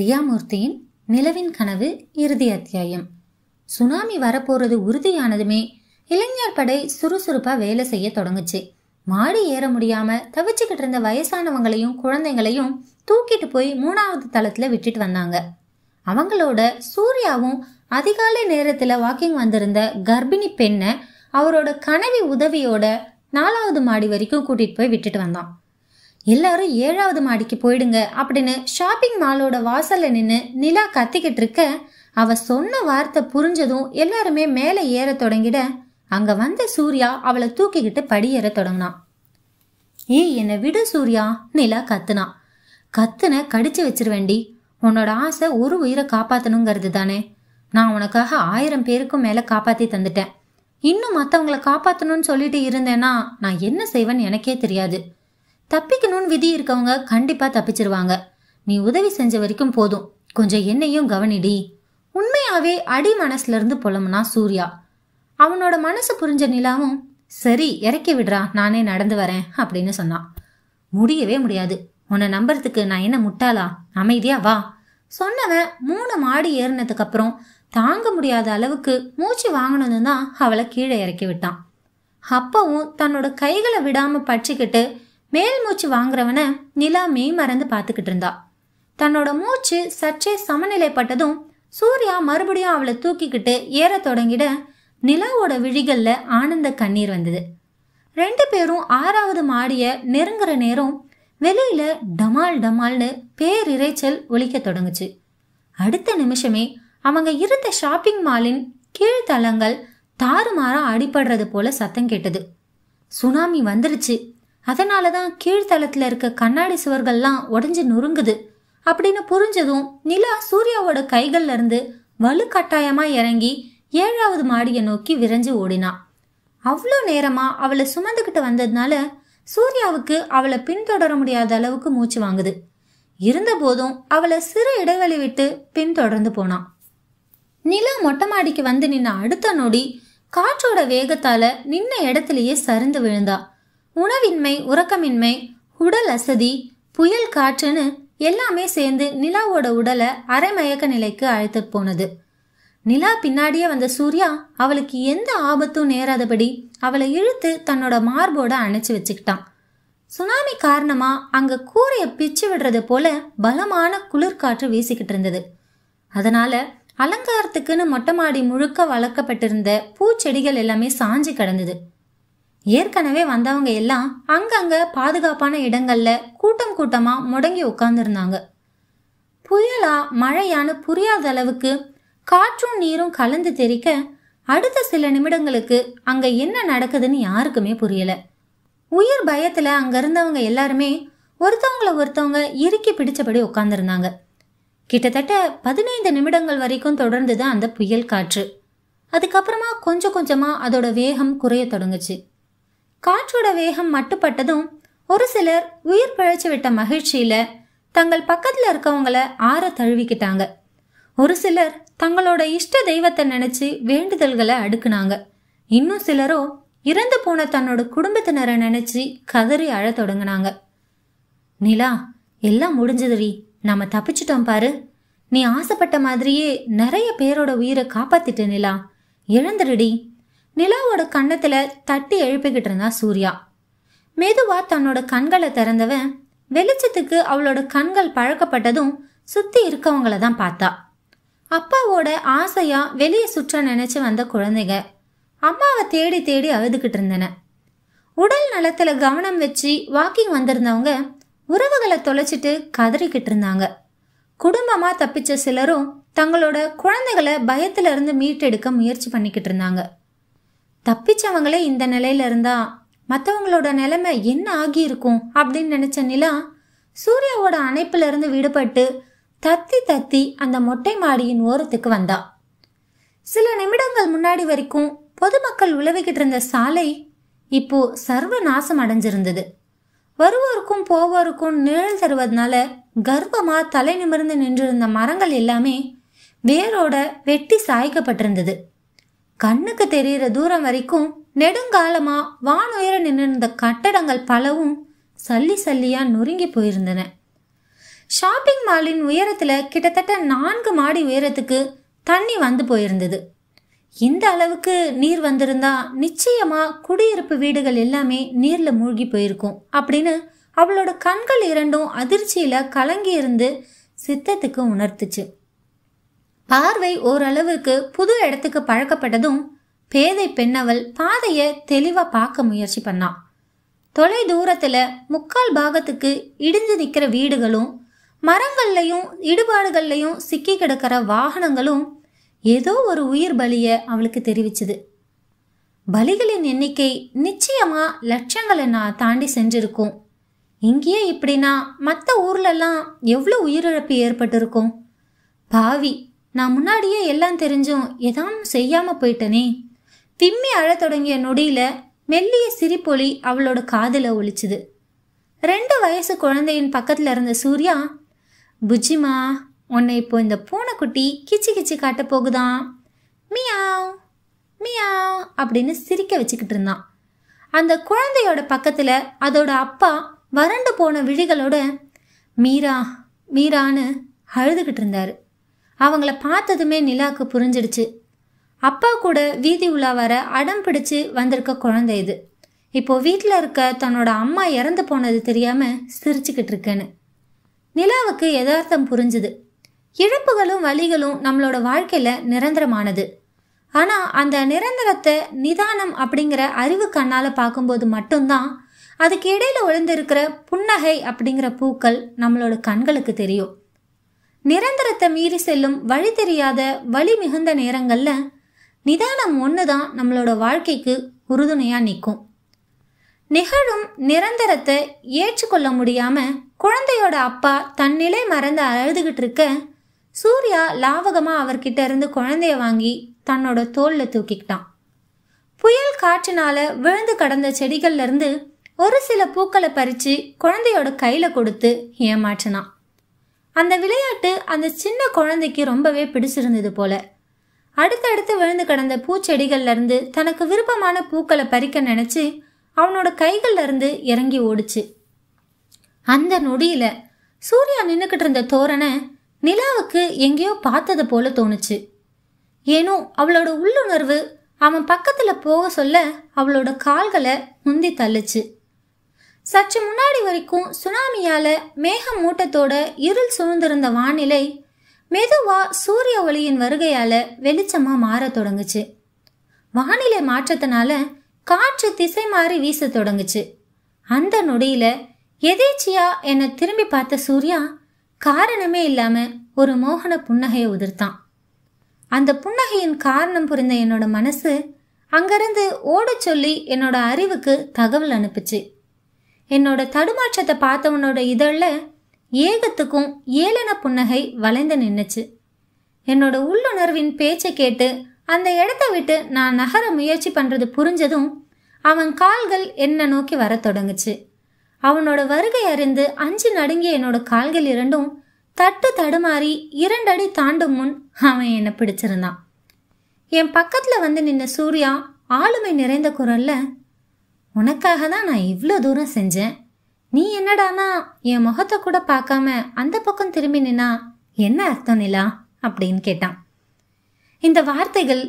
ரியாமூர்த்தியின் நிலவின் கனவு இறுதி அத்தியாயம் சுனாமி வரப்போறது உறுதியானதுமே இளைஞர் படை சுறுசுறுப்பா வேலை செய்ய தொடங்குச்சு மாடி ஏற முடியாம தவிச்சுக்கிட்டு இருந்த வயசானவங்களையும் குழந்தைங்களையும் தூக்கிட்டு போய் மூணாவது தளத்துல விட்டுட்டு வந்தாங்க அவங்களோட சூர்யாவும் அதிகாலை நேரத்துல வாக்கிங் வந்திருந்த கர்ப்பிணி பெண்ணை அவரோட கனவி உதவியோட நாலாவது மாடி வரைக்கும் கூட்டிட்டு போய் விட்டுட்டு வந்தான் எல்லாரும் ஏழாவது மாடிக்கு போயிடுங்க அப்படின்னு ஷாப்பிங் மாலோட வாசல்ல நின்று நிலா கத்திக்கிட்டு இருக்க அவ சொன்ன வார்த்தை புரிஞ்சதும் எல்லாருமே மேலே ஏற தொடங்கிட அங்க வந்த சூர்யா அவளை தூக்கிக்கிட்டு படியேற தொடங்கினான் ஏய் என்னை விடு சூர்யா நிலா கத்துனா கத்துன கடிச்சு வச்சிருவேண்டி உன்னோட ஆசை ஒரு உயிரை காப்பாத்தணுங்கிறது தானே நான் உனக்காக ஆயிரம் பேருக்கும் மேல காப்பாத்தி தந்துட்டேன் இன்னும் மத்தவங்களை காப்பாத்தணும்னு சொல்லிட்டு இருந்தேன்னா நான் என்ன செய்வேன்னு எனக்கே தெரியாது தப்பிக்கணும்னு விதி இருக்கவங்க கண்டிப்பா தப்பிச்சிருவாங்க நீ உதவி செஞ்ச வரைக்கும் போதும் கொஞ்சம் என்னையும் கவனிடி உண்மையாவே அடி மனசுல இருந்து புலம்னா சூர்யா அவனோட மனசு புரிஞ்ச நிலாவும் சரி இறக்கி விடுறா நானே நடந்து வரேன் அப்படின்னு சொன்னான் முடியவே முடியாது உன்னை நம்புறதுக்கு நான் என்ன முட்டாளா அமைதியா வா சொன்னவன் மூணு மாடி ஏறினதுக்கு அப்புறம் தாங்க முடியாத அளவுக்கு மூச்சு வாங்கினது தான் அவளை கீழே இறக்கி விட்டான் அப்பவும் தன்னோட கைகளை விடாம பட்சிக்கிட்டு மேல் மூச்சு வாங்குறவன நிலா மெய் மறந்து பார்த்துக்கிட்டு இருந்தா தன்னோட மூச்சு சற்றே சமநிலைப்பட்டதும் சூர்யா மறுபடியும் அவளை தூக்கிக்கிட்டு ஏற தொடங்கிட நிலாவோட விழிகள்ல ஆனந்த கண்ணீர் வந்தது ரெண்டு பேரும் ஆறாவது மாடிய நெருங்குற நேரம் வெளியில டமால் டமால்னு பேரிரைச்சல் ஒழிக்க தொடங்குச்சு அடுத்த நிமிஷமே அவங்க இருந்த ஷாப்பிங் மாலின் கீழ்த்தளங்கள் தாறுமாறா அடிபடுறது போல சத்தம் கேட்டது சுனாமி வந்துருச்சு அதனால தான் கீழ்த்தளத்தில் இருக்க கண்ணாடி சுவர்கள்லாம் உடஞ்சி நொறுங்குது அப்படின்னு புரிஞ்சதும் நிலா சூர்யாவோட கைகள்ல இருந்து வலுக்கட்டாயமா இறங்கி ஏழாவது மாடியை நோக்கி விரைஞ்சு ஓடினா அவ்வளோ நேரமா அவளை சுமந்துக்கிட்டு வந்ததுனால சூர்யாவுக்கு அவளை பின்தொடர முடியாத அளவுக்கு மூச்சு வாங்குது இருந்த போதும் அவளை சிறு இடைவெளி விட்டு பின்தொடர்ந்து போனான் நிலா மொட்டை மாடிக்கு வந்து நின்ன அடுத்த நொடி காற்றோட வேகத்தால நின்ன இடத்துலயே சரிந்து விழுந்தா உணவின்மை உறக்கமின்மை உடல் அசதி புயல் காற்றுன்னு எல்லாமே சேர்ந்து நிலாவோட உடலை அரைமயக்க நிலைக்கு அழைத்து போனது நிலா பின்னாடியே வந்த சூர்யா அவளுக்கு எந்த ஆபத்தும் நேராதபடி அவளை இழுத்து தன்னோட மார்போட அணைச்சு வச்சுக்கிட்டான் சுனாமி காரணமா அங்க கூரைய பிச்சு விடுறது போல பலமான குளிர்காற்று வீசிக்கிட்டு இருந்தது அதனால அலங்காரத்துக்குன்னு மொட்டை மாடி முழுக்க வளர்க்கப்பட்டிருந்த பூச்செடிகள் எல்லாமே சாஞ்சு கிடந்தது ஏற்கனவே வந்தவங்க எல்லாம் அங்கங்க பாதுகாப்பான இடங்கள்ல கூட்டம் கூட்டமா முடங்கி உட்கார்ந்துருந்தாங்க புயலா மழையான்னு புரியாத அளவுக்கு காற்றும் நீரும் கலந்து தெரிக்க அடுத்த சில நிமிடங்களுக்கு அங்க என்ன நடக்குதுன்னு யாருக்குமே புரியல உயிர் பயத்துல அங்க இருந்தவங்க எல்லாருமே ஒருத்தவங்களை ஒருத்தவங்க இறுக்கி பிடிச்சபடி உட்கார்ந்துருந்தாங்க கிட்டத்தட்ட பதினைந்து நிமிடங்கள் வரைக்கும் தொடர்ந்துதான் அந்த புயல் காற்று அதுக்கப்புறமா கொஞ்சம் கொஞ்சமா அதோட வேகம் குறைய தொடங்குச்சு காற்றோட வேகம் மட்டுப்பட்டதும் ஒரு சிலர் உயிர் பிழைச்சு விட்ட மகிழ்ச்சியில தங்கள் பக்கத்துல இருக்கவங்கள ஆற தழுவிக்கிட்டாங்க ஒரு சிலர் தங்களோட இஷ்ட தெய்வத்தை நினைச்சு வேண்டுதல்களை அடுக்குனாங்க இன்னும் சிலரோ இறந்து போன தன்னோட குடும்பத்தினரை நினைச்சு கதறி அழ தொடங்கினாங்க நிலா எல்லாம் முடிஞ்சதுடி நாம தப்பிச்சிட்டோம் பாரு நீ ஆசைப்பட்ட மாதிரியே நிறைய பேரோட உயிரை காப்பாத்திட்ட நிலா இழந்துருடி நிலாவோட கண்ணத்துல தட்டி எழுப்பிக்கிட்டு இருந்தான் சூர்யா மெதுவா தன்னோட கண்களை திறந்தவன் வெளிச்சத்துக்கு அவளோட கண்கள் பழக்கப்பட்டதும் சுத்தி இருக்கவங்கள தான் பார்த்தா அப்பாவோட ஆசையா வெளியே சுற்ற நினைச்சு வந்த குழந்தைங்க அம்மாவை தேடி தேடி அழுதுகிட்டு இருந்தன உடல் நலத்துல கவனம் வச்சு வாக்கிங் வந்திருந்தவங்க உறவுகளை தொலைச்சிட்டு கதறிக்கிட்டு இருந்தாங்க குடும்பமா தப்பிச்ச சிலரும் தங்களோட குழந்தைகளை பயத்துல இருந்து மீட்டெடுக்க முயற்சி பண்ணிக்கிட்டு இருந்தாங்க தப்பிச்சவங்களே இந்த நிலையில இருந்தா மற்றவங்களோட நிலைமை என்ன ஆகியிருக்கும் அப்படின்னு நினைச்ச நிலா சூர்யாவோட அணைப்பிலிருந்து விடுபட்டு தத்தி தத்தி அந்த மொட்டை மாடியின் ஓரத்துக்கு வந்தா சில நிமிடங்கள் முன்னாடி வரைக்கும் பொதுமக்கள் உழவிக்கிட்டு இருந்த சாலை இப்போ சர்வ நாசம் அடைஞ்சிருந்தது வருவோருக்கும் போவோருக்கும் நிழல் தருவதனால கர்ப்பமா தலை நிமிர்ந்து நின்றிருந்த மரங்கள் எல்லாமே வேரோட வெட்டி சாய்க்கப்பட்டிருந்தது கண்ணுக்கு தெரியற தூரம் வரைக்கும் நெடுங்காலமா வானுயர நின்றிருந்த கட்டடங்கள் பலவும் சல்லி சல்லியா நொறுங்கி போயிருந்தன ஷாப்பிங் மாலின் உயரத்துல கிட்டத்தட்ட நான்கு மாடி உயரத்துக்கு தண்ணி வந்து போயிருந்தது இந்த அளவுக்கு நீர் வந்திருந்தா நிச்சயமா குடியிருப்பு வீடுகள் எல்லாமே நீர்ல மூழ்கி போயிருக்கும் அப்படின்னு அவளோட கண்கள் இரண்டும் அதிர்ச்சியில கலங்கி இருந்து சித்தத்துக்கு உணர்த்துச்சு பார்வை ஓரளவுக்கு புது இடத்துக்கு பழக்கப்பட்டதும் பேதை பெண்ணவள் பாதையை தெளிவா பார்க்க முயற்சி பண்ணான் தொலை தூரத்துல முக்கால் பாகத்துக்கு இடிஞ்சு நிக்கிற வீடுகளும் மரங்கள்லையும் இடுபாடுகள்லையும் சிக்கி கிடக்கிற வாகனங்களும் ஏதோ ஒரு உயிர் பலிய அவளுக்கு தெரிவிச்சது பலிகளின் எண்ணிக்கை நிச்சயமா லட்சங்களை நான் தாண்டி செஞ்சிருக்கும் இங்கேயே இப்படின்னா மற்ற ஊர்லெல்லாம் எவ்வளோ உயிரிழப்பு ஏற்பட்டிருக்கும் பாவி நான் முன்னாடியே எல்லாம் தெரிஞ்சும் எதாம் செய்யாம போயிட்டனே விம்மி அழத் தொடங்கிய நொடியில மெல்லிய சிரிப்பொலி அவளோட காதில் ஒழிச்சுது ரெண்டு வயசு குழந்தையின் பக்கத்தில் இருந்த சூர்யா புஜிமா உன்னை இப்போ இந்த பூனைக்குட்டி கிச்சு கிச்சு காட்ட போகுதான் மியா மியா அப்படின்னு சிரிக்க வச்சுக்கிட்டு இருந்தான் அந்த குழந்தையோட பக்கத்தில் அதோட அப்பா வறண்டு போன விழிகளோட மீரா மீரான்னு அழுதுகிட்டு இருந்தாரு அவங்கள பார்த்ததுமே நிலாக்கு புரிஞ்சிடுச்சு அப்பா கூட வீதி உலா வர அடம் பிடிச்சு வந்திருக்க குழந்தை இது இப்போ வீட்டில் இருக்க தன்னோட அம்மா இறந்து போனது தெரியாமல் சிரிச்சுக்கிட்டு இருக்கேன்னு நிலாவுக்கு யதார்த்தம் புரிஞ்சுது இழப்புகளும் வழிகளும் நம்மளோட வாழ்க்கையில் நிரந்தரமானது ஆனால் அந்த நிரந்தரத்தை நிதானம் அப்படிங்கிற அறிவு கண்ணால் பார்க்கும்போது மட்டும்தான் அதுக்கு இடையில் ஒளிந்திருக்கிற புன்னகை அப்படிங்கிற பூக்கள் நம்மளோட கண்களுக்கு தெரியும் நிரந்தரத்தை மீறி செல்லும் வழி தெரியாத வழி மிகுந்த நேரங்களில் நிதானம் ஒன்று தான் நம்மளோட வாழ்க்கைக்கு உறுதுணையாக நிற்கும் நிகழும் நிரந்தரத்தை ஏற்றுக்கொள்ள முடியாமல் குழந்தையோட அப்பா தன்னிலை மறந்து அழுதுகிட்டு இருக்க சூர்யா லாவகமாக அவர்கிட்ட இருந்து குழந்தைய வாங்கி தன்னோட தோளில் தூக்கிக்கிட்டான் புயல் காற்றினால விழுந்து கடந்த செடிகள்லேருந்து ஒரு சில பூக்களை பறித்து குழந்தையோட கையில் கொடுத்து ஏமாற்றினான் அந்த விளையாட்டு அந்த சின்ன குழந்தைக்கு ரொம்பவே பிடிச்சிருந்தது போல அடுத்தடுத்து விழுந்து கிடந்த பூச்செடிகள்லேருந்து தனக்கு விருப்பமான பூக்களை பறிக்க நினச்சி அவனோட கைகள்லேருந்து இறங்கி ஓடுச்சு அந்த நொடியில் சூர்யா நின்றுக்கிட்டு இருந்த தோரணை நிலாவுக்கு எங்கேயோ பார்த்தது போல தோணுச்சு ஏனோ அவளோட உள்ளுணர்வு அவன் பக்கத்தில் போக சொல்ல அவளோட கால்களை முந்தி தள்ளுச்சு சற்று முன்னாடி வரைக்கும் சுனாமியால மேக மூட்டத்தோட இருள் சூழ்ந்திருந்த வானிலை மெதுவா சூரிய ஒளியின் வருகையால வெளிச்சமா மாற தொடங்குச்சு வானிலை மாற்றத்தினால காற்று திசை மாறி வீச தொடங்குச்சு அந்த நொடியில எதேச்சியா என்னை திரும்பி பார்த்த சூர்யா காரணமே இல்லாம ஒரு மோகன புன்னகையை உதிர்த்தான் அந்த புன்னகையின் காரணம் புரிந்த என்னோட மனசு அங்கிருந்து ஓட சொல்லி என்னோட அறிவுக்கு தகவல் அனுப்புச்சு என்னோட தடுமாற்றத்தை பார்த்தவனோட இதழில் ஏகத்துக்கும் ஏளன புன்னகை வளைந்து நின்னுச்சு என்னோட உள்ளுணர்வின் பேச்சை கேட்டு அந்த இடத்த விட்டு நான் நகர முயற்சி பண்ணுறது புரிஞ்சதும் அவன் கால்கள் என்னை நோக்கி வர தொடங்குச்சு அவனோட வருகை அறிந்து அஞ்சு நடுங்கிய என்னோட கால்கள் இரண்டும் தட்டு தடுமாறி இரண்டடி தாண்டும் முன் அவன் என்னை பிடிச்சிருந்தான் என் பக்கத்தில் வந்து நின்ன சூர்யா ஆளுமை நிறைந்த குரல்ல உனக்காக தான் நான் இவ்வளோ தூரம் செஞ்சேன் நீ என்னடானா என் முகத்தை கூட பார்க்காம அந்த பக்கம் திரும்பி நின்னா என்ன அர்த்தம் நிலா அப்படின்னு கேட்டான் இந்த வார்த்தைகள்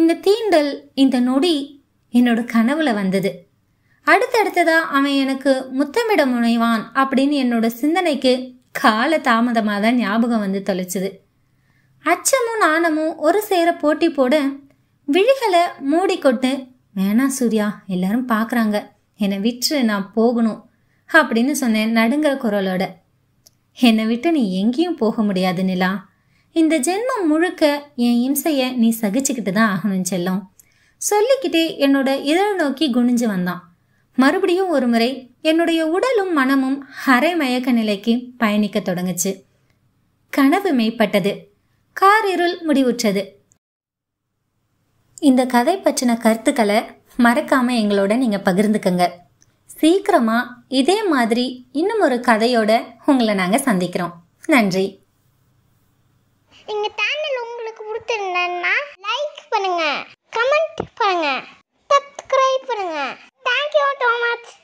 இந்த தீண்டல் இந்த நொடி என்னோட கனவுல வந்தது அடுத்தடுத்ததா அவன் எனக்கு முத்தமிட முனைவான் அப்படின்னு என்னோட சிந்தனைக்கு கால தாமதமாக தான் ஞாபகம் வந்து தொலைச்சுது அச்சமும் நாணமும் ஒரு சேர போட்டி போட விழிகளை மூடிக்கொட்டு வேணாம் சூர்யா எல்லாரும் பார்க்குறாங்க என்னை விற்று நான் போகணும் அப்படின்னு சொன்னேன் நடுங்கிற குரலோட என்னை விட்டு நீ எங்கேயும் போக முடியாது நிலா இந்த ஜென்மம் முழுக்க என் இம்சையை நீ சகிச்சுக்கிட்டு தான் ஆகணும் செல்லம் சொல்லிக்கிட்டே என்னோட இதழ் நோக்கி குனிஞ்சு வந்தான் மறுபடியும் ஒரு முறை என்னுடைய உடலும் மனமும் அரை மயக்க நிலைக்கு பயணிக்க தொடங்குச்சு கனவு மேம்பட்டது கார் இருள் முடிவுற்றது இந்த கதை பற்றின கருத்துக்களை மறக்காமல் எங்களோட நீங்கள் பகிர்ந்துக்கங்க சீக்கிரமாக இதே மாதிரி இன்னும் ஒரு கதையோட உங்களை நாங்கள் சந்திக்கிறோம் நன்றி எங்கள் சேனல் உங்களுக்கு பிடிச்சிருந்தா லைக் பண்ணுங்க கமெண்ட் பண்ணுங்க சப்ஸ்கிரைப் பண்ணுங்க தேங்க்யூ டோ மச்